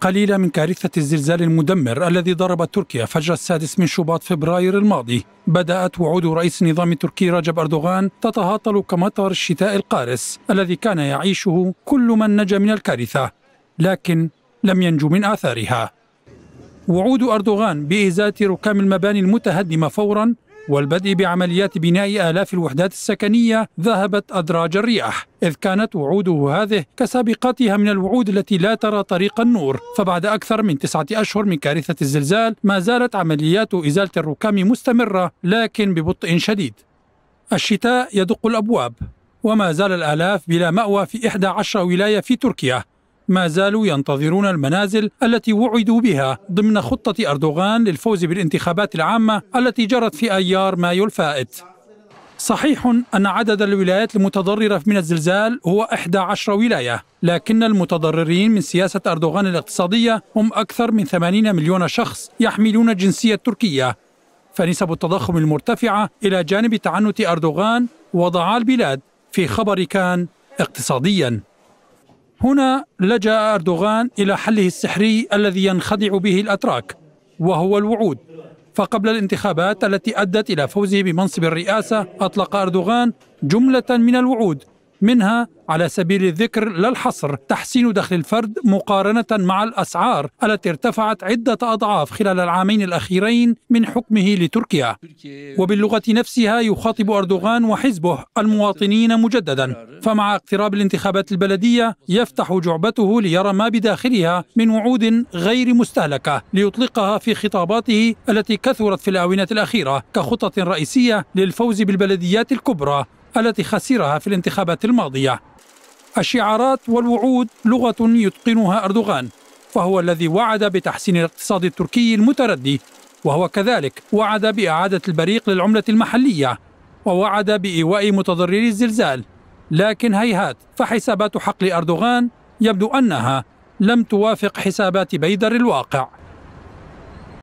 قليلة من كارثة الزلزال المدمر الذي ضرب تركيا فجر السادس من شباط فبراير الماضي بدأت وعود رئيس النظام التركي رجب أردوغان تتهاطل كمطر الشتاء القارس الذي كان يعيشه كل من نجا من الكارثة لكن لم ينجو من آثارها وعود أردوغان بإزالة ركام المباني المتهدمة فورا والبدء بعمليات بناء آلاف الوحدات السكنية ذهبت أدراج الرياح إذ كانت وعوده هذه كسابقتها من الوعود التي لا ترى طريق النور فبعد أكثر من تسعة أشهر من كارثة الزلزال ما زالت عمليات إزالة الركام مستمرة لكن ببطء شديد الشتاء يدق الأبواب وما زال الآلاف بلا مأوى في 11 ولاية في تركيا ما زالوا ينتظرون المنازل التي وعدوا بها ضمن خطة أردوغان للفوز بالانتخابات العامة التي جرت في أيار مايو الفائت صحيح أن عدد الولايات المتضررة من الزلزال هو 11 ولاية لكن المتضررين من سياسة أردوغان الاقتصادية هم أكثر من 80 مليون شخص يحملون الجنسية التركية فنسب التضخم المرتفعة إلى جانب تعنت أردوغان وضع البلاد في خبر كان اقتصادياً هنا لجأ أردوغان إلى حله السحري الذي ينخدع به الأتراك وهو الوعود فقبل الانتخابات التي أدت إلى فوزه بمنصب الرئاسة أطلق أردوغان جملة من الوعود منها على سبيل الذكر لا الحصر تحسين دخل الفرد مقارنة مع الأسعار التي ارتفعت عدة أضعاف خلال العامين الأخيرين من حكمه لتركيا وباللغة نفسها يخاطب أردوغان وحزبه المواطنين مجددا فمع اقتراب الانتخابات البلدية يفتح جعبته ليرى ما بداخلها من وعود غير مستهلكة ليطلقها في خطاباته التي كثرت في الآونة الأخيرة كخطط رئيسية للفوز بالبلديات الكبرى التي خسرها في الانتخابات الماضية الشعارات والوعود لغة يتقنها أردوغان فهو الذي وعد بتحسين الاقتصاد التركي المتردي وهو كذلك وعد بإعادة البريق للعملة المحلية ووعد بإيواء متضرري الزلزال لكن هيهات فحسابات حقل أردوغان يبدو أنها لم توافق حسابات بيدر الواقع